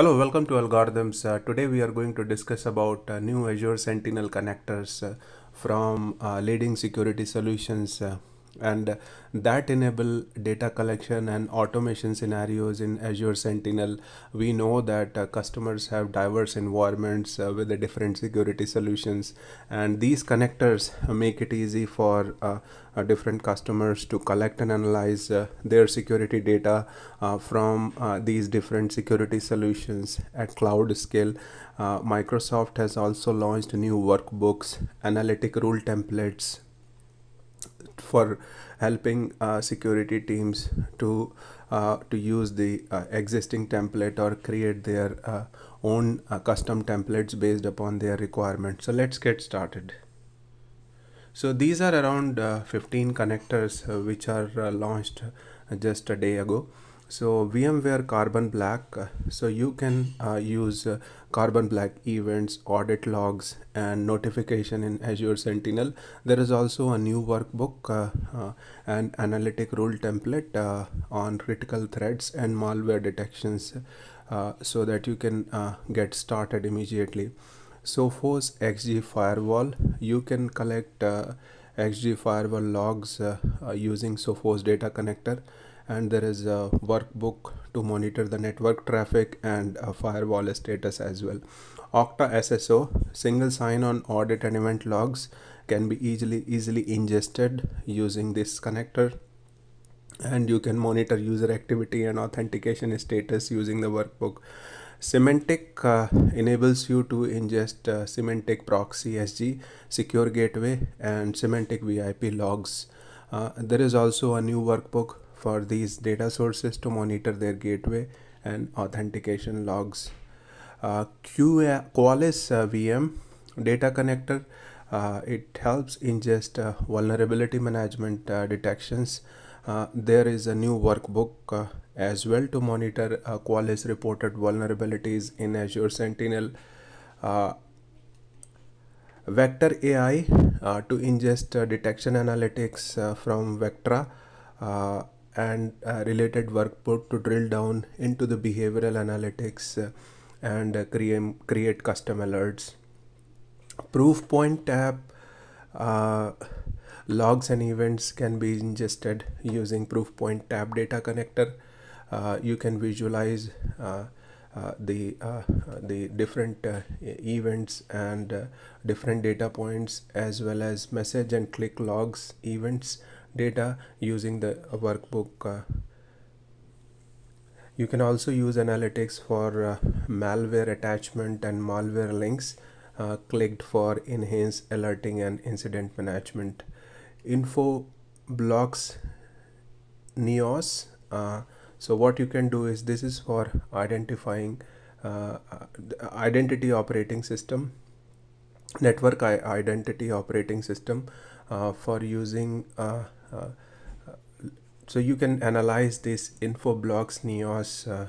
Hello, welcome to Algorithms. Uh, today we are going to discuss about uh, new Azure Sentinel connectors uh, from uh, leading security solutions uh, and that enable data collection and automation scenarios in azure sentinel we know that uh, customers have diverse environments uh, with the different security solutions and these connectors make it easy for uh, uh different customers to collect and analyze uh, their security data uh, from these different security solutions at cloud scale microsoft has also launched new workbooks analytic rule templates for helping uh, security teams to uh, to use the uh, existing template or create their uh, own uh, custom templates based upon their requirements. So let's get started. So these are around uh, 15 connectors which are launched just a day ago so VMware Carbon Black uh, so you can uh, use uh, Carbon Black events audit logs and notification in Azure Sentinel there is also a new workbook uh, uh and analytic rule template uh, on critical threats and malware detections so that you can get started immediately so force XG firewall you can collect XG firewall logs using Sophos data connector and there is a workbook to monitor the network traffic and a firewall status as well. Okta SSO, single sign-on audit and event logs can be easily easily ingested using this connector and you can monitor user activity and authentication status using the workbook. Semantic uh, enables you to ingest uh, Semantic Proxy SG, Secure Gateway, and Semantic VIP logs. Uh, there is also a new workbook for these data sources to monitor their gateway and authentication logs. Uh, QA, Qualys uh, VM data connector, uh, it helps ingest uh, vulnerability management uh, detections. Uh, there is a new workbook uh, as well to monitor Qualys reported vulnerabilities in Azure Sentinel. Vector AI to ingest detection analytics from Vectra and uh, related workbook to drill down into the behavioral analytics uh, and uh, create, create custom alerts. Proof point tab uh, logs and events can be ingested using proof point tab data connector. Uh, you can visualize uh, the the different events and different data points as well as message and click logs events data using the workbook. Uh, you can also use analytics for uh, malware attachment and malware links uh, clicked for enhanced alerting and incident management. Info blocks neos uh, so what you can do is this is for identifying uh, identity operating system network identity operating system uh, for using uh, uh, so you can analyze these blocks, neos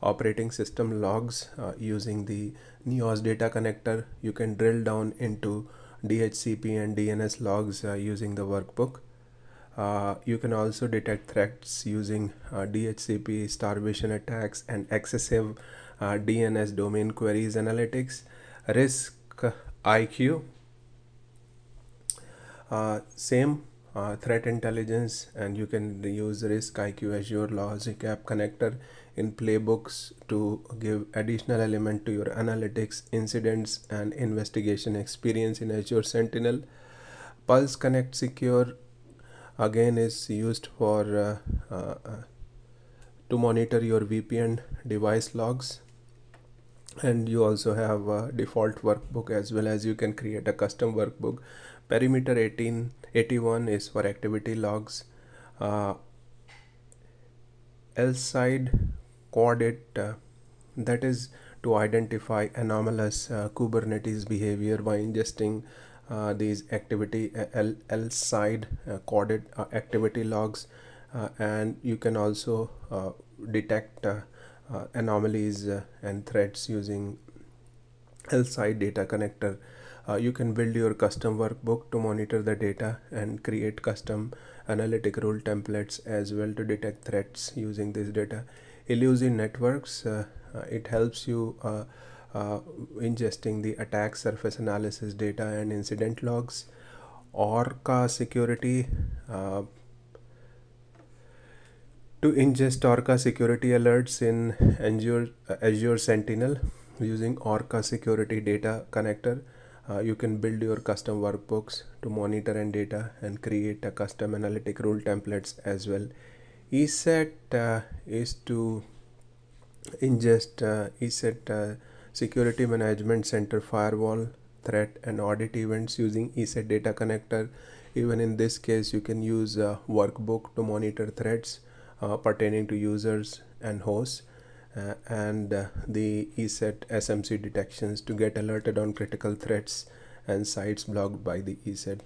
operating system logs using the neos data connector you can drill down into DHCP and DNS logs uh, using the workbook. Uh, you can also detect threats using uh, DHCP starvation attacks and excessive DNS domain queries analytics. Risk IQ uh, same uh, threat intelligence and you can use risk IQ Azure logic app connector in playbooks to give additional element to your analytics incidents and investigation experience in Azure Sentinel Pulse Connect Secure again is used for uh, uh, uh to monitor your VPN device logs and you also have a default workbook as well as you can create a custom workbook Perimeter 18, 81 is for activity logs. Uh, L side coordinate uh, that is to identify anomalous uh, Kubernetes behavior by ingesting uh, these activity uh, L, L side uh, coded uh, activity logs uh, and you can also uh, detect anomalies and threats using L side data connector uh, you can build your custom workbook to monitor the data and create custom analytic rule templates as well to detect threats using this data Illusion networks uh, uh, it helps you uh, uh, ingesting the attack surface analysis data and incident logs orca security uh, to ingest orca security alerts in azure, azure sentinel using orca security data connector uh, you can build your custom workbooks to monitor and data and create a custom analytic rule templates as well. ESET uh, is to ingest uh, ESET uh, Security Management Center firewall threat and audit events using ESET data connector. Even in this case, you can use a workbook to monitor threats uh, pertaining to users and hosts uh, and uh, the ESET SMC detections to get alerted on critical threats and sites blocked by the ESET.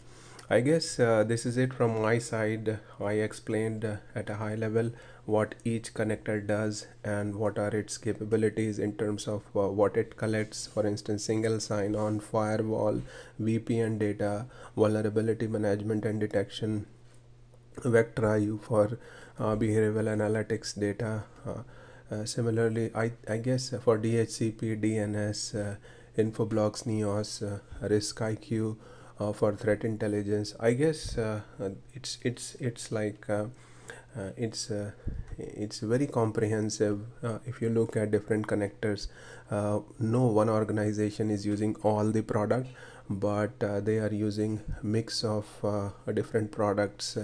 I guess uh, this is it from my side. I explained uh, at a high level what each connector does and what are its capabilities in terms of uh, what it collects, for instance, single sign-on, firewall, VPN data, vulnerability management and detection, Vectra U for uh, behavioral analytics data, uh, similarly, I, I guess uh, for DHCP, DNS, uh, Infoblox, Neos, RiskIQ for threat intelligence, I guess it's it's it's like it's it's very comprehensive uh, if you look at different connectors uh, no one organization is using all the product but uh, they are using mix of different products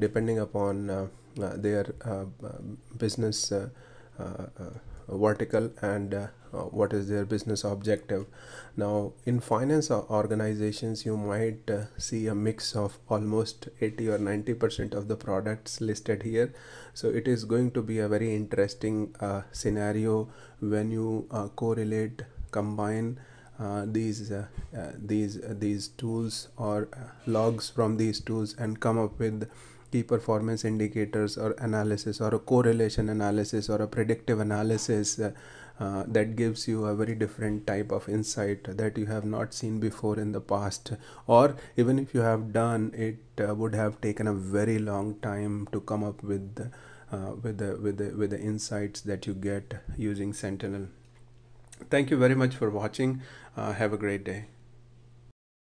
depending upon their business uh, uh, vertical and uh, what is their business objective now in finance organizations you might see a mix of almost 80 or 90 percent of the products listed here so it is going to be a very interesting scenario when you correlate combine uh, these uh, uh, these these tools or logs from these tools and come up with key performance indicators or analysis or a correlation analysis or a predictive analysis uh, uh, that gives you a very different type of insight that you have not seen before in the past or even if you have done it uh, would have taken a very long time to come up with uh, with the with the with the insights that you get using sentinel thank you very much for watching uh, have a great day